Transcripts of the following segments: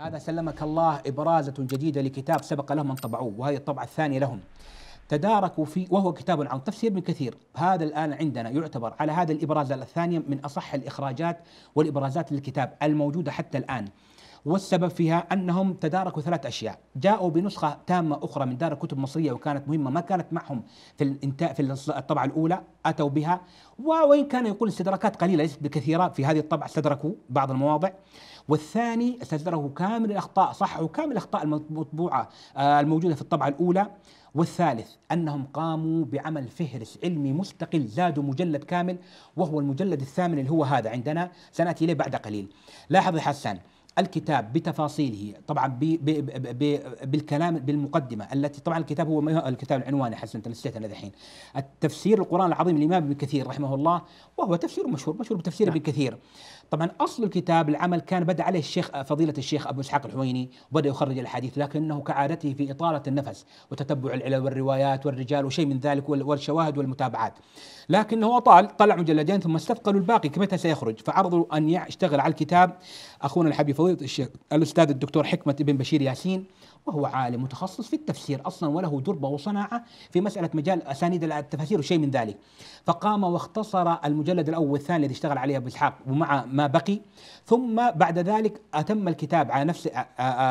هذا سلمك الله إبرازة جديدة لكتاب سبق لهم أن طبعوه وهي الطبعة الثانية لهم تداركوا في وهو كتاب عن تفسير ابن كثير هذا الآن عندنا يعتبر على هذا الإبرازة الثانية من أصح الإخراجات والإبرازات للكتاب الموجودة حتى الآن والسبب فيها انهم تداركوا ثلاث اشياء، جاءوا بنسخه تامه اخرى من دار الكتب المصريه وكانت مهمه ما كانت معهم في الانتاء في الطبعه الاولى، اتوا بها وان كان يقول استدراكات قليله ليست بكثيره في هذه الطبعه استدركوا بعض المواضع. والثاني استدركوا كامل الاخطاء صححوا كامل الاخطاء المطبوعه آه، الموجوده في الطبعه الاولى. والثالث انهم قاموا بعمل فهرس علمي مستقل زادوا مجلد كامل وهو المجلد الثامن اللي هو هذا عندنا سناتي اليه بعد قليل. لاحظ يا حسان الكتاب بتفاصيله طبعا بي بي بي بالكلام بالمقدمه التي طبعا الكتاب هو الكتاب العنوان حسن انت نسيت انا ذحين التفسير القران العظيم للامام ابن كثير رحمه الله وهو تفسير مشهور مشهور بتفسير نعم. ابن كثير طبعا اصل الكتاب العمل كان بدا عليه الشيخ فضيله الشيخ ابو اسحاق الحويني وبدا يخرج الاحاديث لكنه كعادته في اطاله النفس وتتبع العلل والروايات والرجال وشيء من ذلك والشواهد والمتابعات لكنه اطال طلع مجلدين ثم استثقلوا الباقي كمتى سيخرج فعرضوا ان يشتغل على الكتاب اخونا الحبيب الأستاذ الدكتور حكمة ابن بشير ياسين وهو عالم متخصص في التفسير أصلا وله دربة وصناعة في مسألة مجال أسانيد التفاسير وشيء من ذلك فقام واختصر المجلد الأول والثاني الذي اشتغل عليه أبو إسحاق ومع ما بقي ثم بعد ذلك أتم الكتاب على نفس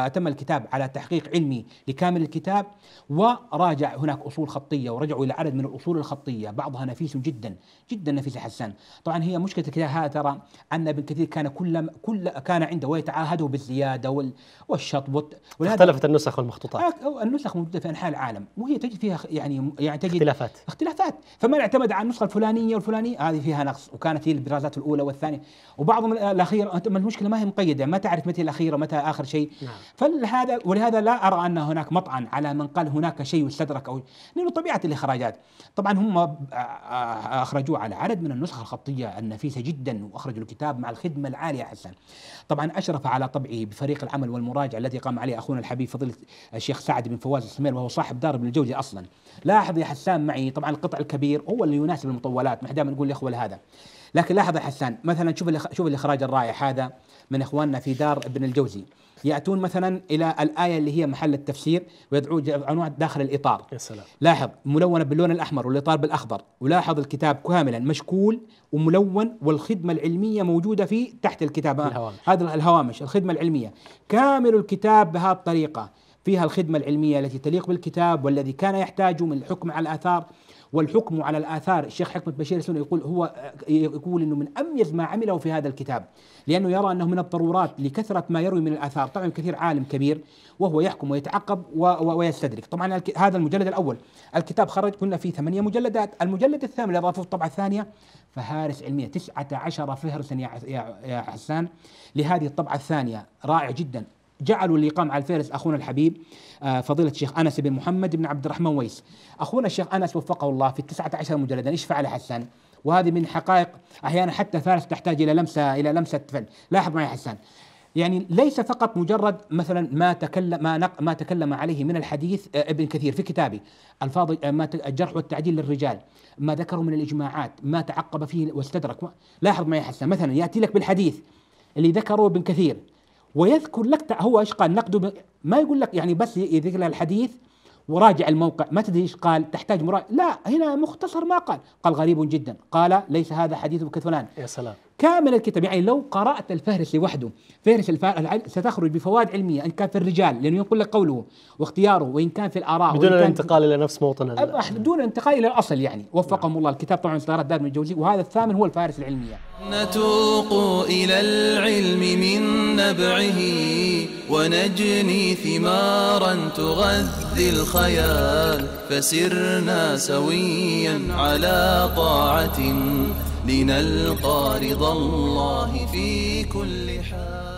أتم الكتاب على تحقيق علمي لكامل الكتاب وراجع هناك أصول خطية ورجعوا إلى عدد من الأصول الخطية بعضها نفيس جدا جدا نفيس حسان طبعا هي مشكلة الكتاب هذا ترى أن ابن كثير كان كل كل كان عنده ويتعاهد تعاهدوا بالزياده والشطب اختلفت النسخ والمخطوطات آه، النسخ موجوده في انحاء العالم وهي تجد فيها يعني يعني تجد اختلافات اختلافات فمن اعتمد على النسخه الفلانيه والفلانيه هذه فيها نقص وكانت هي البرازات الاولى والثانيه وبعضهم الاخير المشكله ما هي مقيده ما تعرف متى الاخيره متى اخر شيء نعم. فلهذا ولهذا لا ارى ان هناك مطعن على من قال هناك شيء يستدرك او لانه طبيعه الاخراجات طبعا هم آه، آه، اخرجوه على عدد من النسخ الخطيه النفيسه جدا واخرجوا الكتاب مع الخدمه العاليه حسن طبعا اشرف على طبعه بفريق العمل والمراجعة الذي قام عليه أخونا الحبيب فضيلة الشيخ سعد بن فواز السمير وهو صاحب دار ابن الجوزي أصلا لاحظ يا حسان معي طبعا القطع الكبير هو اللي يناسب المطولات ما دائما نقول الإخوة هذا لكن لاحظ يا حسان مثلا شوف شوف الإخراج الرائع هذا من إخواننا في دار ابن الجوزي يأتون مثلا إلى الآية اللي هي محل التفسير ويضعون داخل الإطار يا سلام. لاحظ ملونة باللون الأحمر والإطار بالأخضر ولاحظ الكتاب كاملا مشكول وملون والخدمة العلمية موجودة فيه تحت الكتاب الهوامش. هذا الهوامش الخدمة العلمية كامل الكتاب بهذه الطريقة فيها الخدمة العلمية التي تليق بالكتاب والذي كان يحتاج من الحكم على الآثار والحكم على الآثار الشيخ حكمة بشير السنة يقول هو يقول أنه من أميز ما عمله في هذا الكتاب لأنه يرى أنه من الضرورات لكثرة ما يروي من الآثار طبعا كثير عالم كبير وهو يحكم ويتعقب ويستدرك طبعا هذا المجلد الأول الكتاب خرج كنا فيه ثمانية مجلدات المجلد الثامن اللي أضافوه الطبعة الثانية فهارس علمية تسعة عشر فهرسا يا حسان لهذه الطبعة الثانية رائع جدا جعلوا اللي قام على الفارس أخونا الحبيب آه، فضيلة الشيخ أنس بن محمد بن عبد الرحمن ويس أخونا الشيخ أنس وفقه الله في التسعة عشر مجلدا اشفع حسان وهذه من حقائق أحيانا حتى فارس تحتاج إلى لمسة إلى لمسة فن لاحظ معي حسان يعني ليس فقط مجرد مثلا ما تكلم ما, نق ما تكلم عليه من الحديث آه، ابن كثير في كتابي الفاظ آه، ما الجرح والتعديل للرجال ما ذكره من الاجماعات ما تعقب فيه واستدرك لاحظ معي حسان مثلا ياتي لك بالحديث اللي ذكره ابن كثير ويذكر لك هو ايش قال نقد ما يقول لك يعني بس يذكر الحديث وراجع الموقع ما تدري ايش قال تحتاج مراجع لا هنا مختصر ما قال قال غريب جدا قال ليس هذا حديث كثلان يا سلام كامل الكتاب يعني لو قرأت الفهرس لوحده فهرس الفهرس ستخرج بفوائد علمية إن كان في الرجال لأنه ينقل لك قوله واختياره وإن كان في الآراء بدون الانتقال إلى نفس موطن بدون الانتقال إلى الأصل يعني وفقهم الله الكتاب طبعا إصدارات دار من الجوزي وهذا الثامن هو الفهرس العلمية نتوق إلى العلم من نبعه ونجني ثمارا تغذي الخيال فسرنا سويا على طاعة لنلقى رضا الله في كل حال